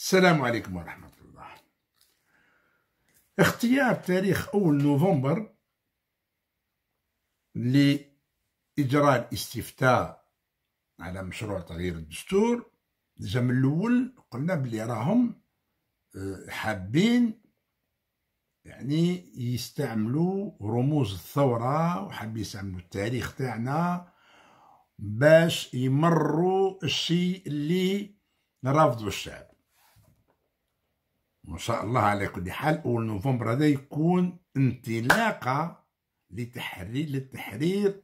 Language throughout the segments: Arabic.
السلام عليكم ورحمة الله اختيار تاريخ أول نوفمبر لإجراء الاستفتاء على مشروع تغيير الدستور جا من الأول قلنا بلي راهم آه، حابين يعني يستعملوا رموز الثورة وحابين يستعملوا التاريخ تاعنا باش يمروا الشيء اللي رافضوا الشعب وان شاء الله على كل حال اول نوفمبر هذا يكون انطلاقه لتحرير للتحرير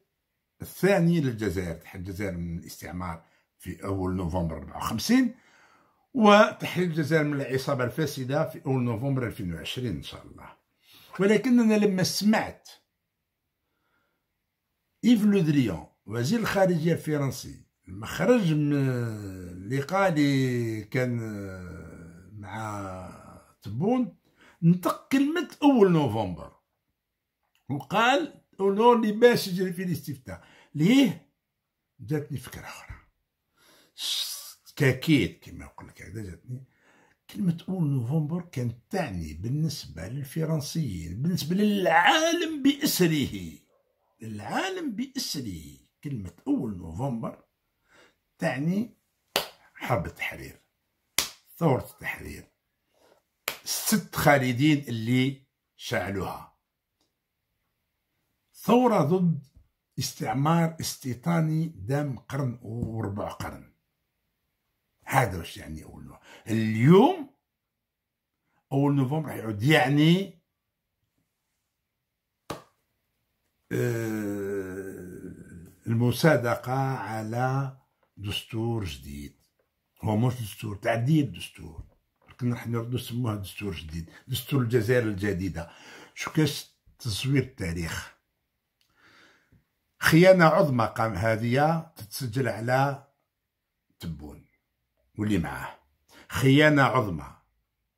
الثاني للجزائر تحرير الجزائر من الاستعمار في اول نوفمبر 54 وتحرير الجزائر من العصابه الفاسده في اول نوفمبر 2020 ان شاء الله ولكن انا لما سمعت ايف لودريون وزير الخارجيه الفرنسي لما خرج من اللقاء اللي كان مع تبون نطق كلمة أول نوفمبر وقال أولو اللي باش يجري في الاستفتاء ليه جاتني فكرة أخرى كاكيت كما يقول لك هكذا جاتني كلمة أول نوفمبر كانت تعني بالنسبة للفرنسيين بالنسبة للعالم بأسره العالم بأسره كلمة أول نوفمبر تعني حرب التحرير ثورة التحرير ست خالدين اللي شعلوها ثورة ضد استعمار استيطاني دام قرن وربع قرن هذا واش يعني أول نوفمبر اليوم أول نوفمبر راح يعود يعني آه، المصادقة على دستور جديد هو مش دستور تعديل دستور كنا حنا نردو سموها دستور جديد دستور الجزائر الجديده شو كاش تصوير التاريخ خيانة عظمى قام هذه تتسجل على تبون واللي معاه خيانة عظمى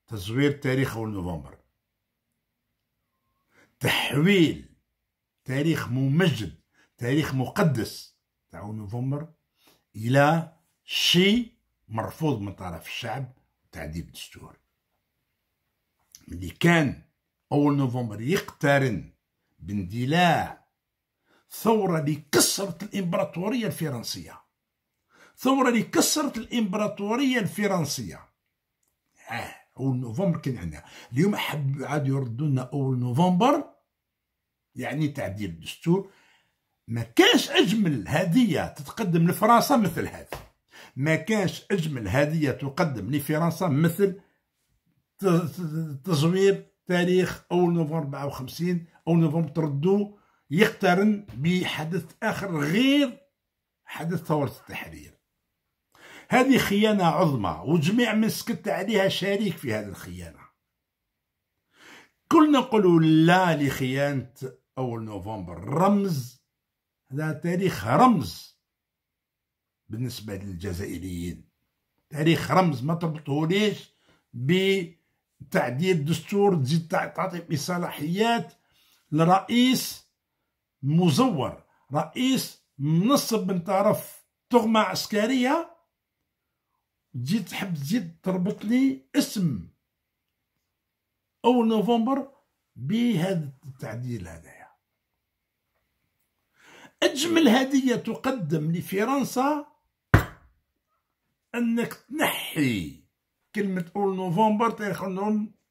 تصوير تاريخ أول نوفمبر تحويل تاريخ ممجد تاريخ مقدس تاع نوفمبر إلى شيء مرفوض من طرف الشعب تعديل دستوري ملي كان اول نوفمبر يقترن باندلاع ثورة اللي كسرت الإمبراطورية الفرنسية ثورة اللي كسرت الإمبراطورية الفرنسية آه أول نوفمبر كان عندنا اليوم حب عاد يردوا لنا أول نوفمبر يعني تعديل الدستور ما كانش أجمل هدية تتقدم لفرنسا مثل هذه ما كانش أجمل هدية تقدم لفرنسا مثل تزوير تاريخ أول نوفمبر 54 أول نوفمبر تردو يقترن بحدث آخر غير حدث ثورة التحرير هذه خيانة عظمى وجميع من سكت عليها شريك في هذه الخيانة كلنا نقولوا لا لخيانة أول نوفمبر رمز هذا تاريخ رمز بالنسبه للجزائريين تاريخ رمز ما تربطهوليش بتعديل دستور تزيد تعطي بصلاحيات لرئيس مزور رئيس منصب من طرف تغمة عسكرية جيت تحب تزيد تربط لي اسم أول نوفمبر بهذا التعديل هذايا أجمل هدية تقدم لفرنسا انك تنحي كلمه اول نوفمبر تاريخ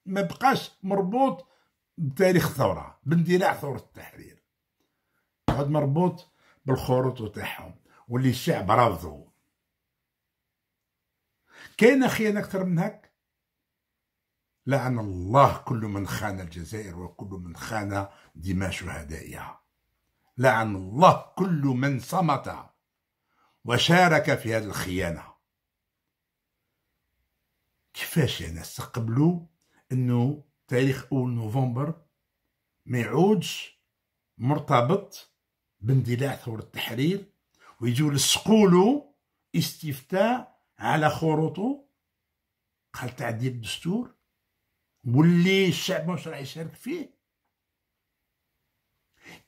ما بقاش مربوط بتاريخ الثوره باندلاع ثوره التحرير هذا مربوط بالخروط تاعهم واللي الشعب رافضو كاين خيانه اكثر من هك لعن الله كل من خان الجزائر وكل من خان دماء شهدائها لعن الله كل من صمت وشارك في هذه الخيانه كيفاش يعني استقبلوا انه تاريخ اول نوفمبر ما يعودش مرتبط باندلاع ثورة التحرير ويجيو لسقولو استفتاء على خروطه قال تعديل الدستور واللي الشعب مش راح يشارك فيه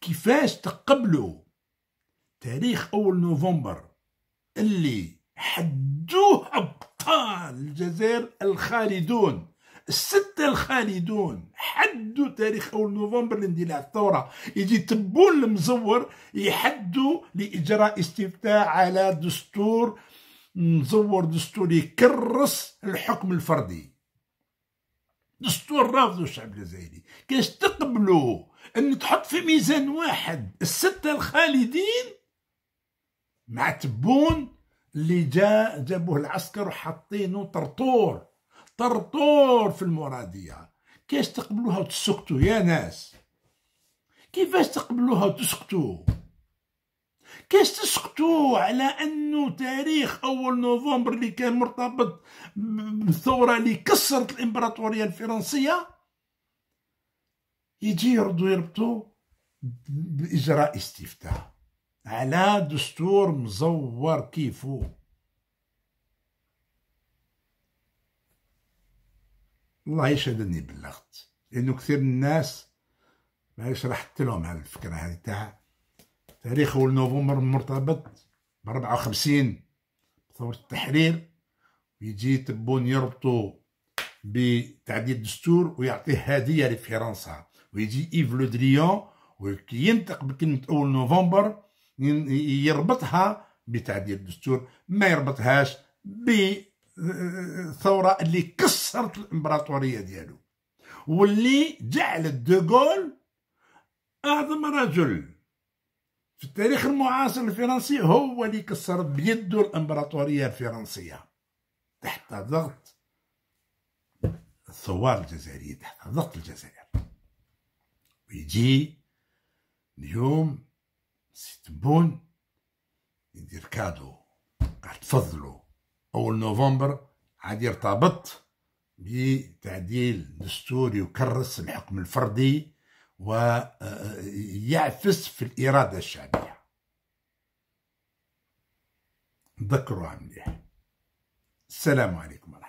كيفاش تقبلوا تاريخ اول نوفمبر اللي حدوه أبطال الجزائر الخالدون الستة الخالدون حدوا تاريخ أول نوفمبر لاندلاع الثورة يجي تبون المزور يحدوا لإجراء استفتاء على دستور مزور دستور يكرس الحكم الفردي دستور رافضه الشعب الجزائري كاش تقبلوا ان تحط في ميزان واحد الستة الخالدين مع تبون اللي جاء جابوه العسكر وحاطينه طرطور طرطور في المراديه كيفاش تقبلوها وتسكتوا يا ناس كيفاش تقبلوها وتسكتوا كيفاش تسكتوا على انه تاريخ اول نوفمبر اللي كان مرتبط بالثوره اللي كسرت الامبراطوريه الفرنسيه يجي يردوا يربطوا باجراء استفتاء على دستور مزور كيفو الله يشهد اني بلغت لانه كثير من الناس ما شرحت لهم هذه الفكره هذه تاع تاريخ اول نوفمبر مرتبط ب 54 ثوره التحرير ويجي تبون يربطوا بتعديل الدستور ويعطيه هديه لفرنسا ويجي ايف لو دريون وينطق بكلمه اول نوفمبر يربطها بتعديل الدستور ما يربطهاش بثورة اللي كسرت الامبراطوريه ديالو واللي جعلت دوغول اعظم رجل في التاريخ المعاصر الفرنسي هو اللي كسر بيده الامبراطوريه الفرنسيه تحت ضغط الثوار الجزائريين تحت ضغط الجزائر ويجي اليوم ستبون يدير كادو راح تفضلو اول نوفمبر عاد يرتبط بتعديل دستوري يكرس الحكم الفردي ويعفس آه، آه، في الإرادة الشعبية نذكروها مليح السلام عليكم ورحمة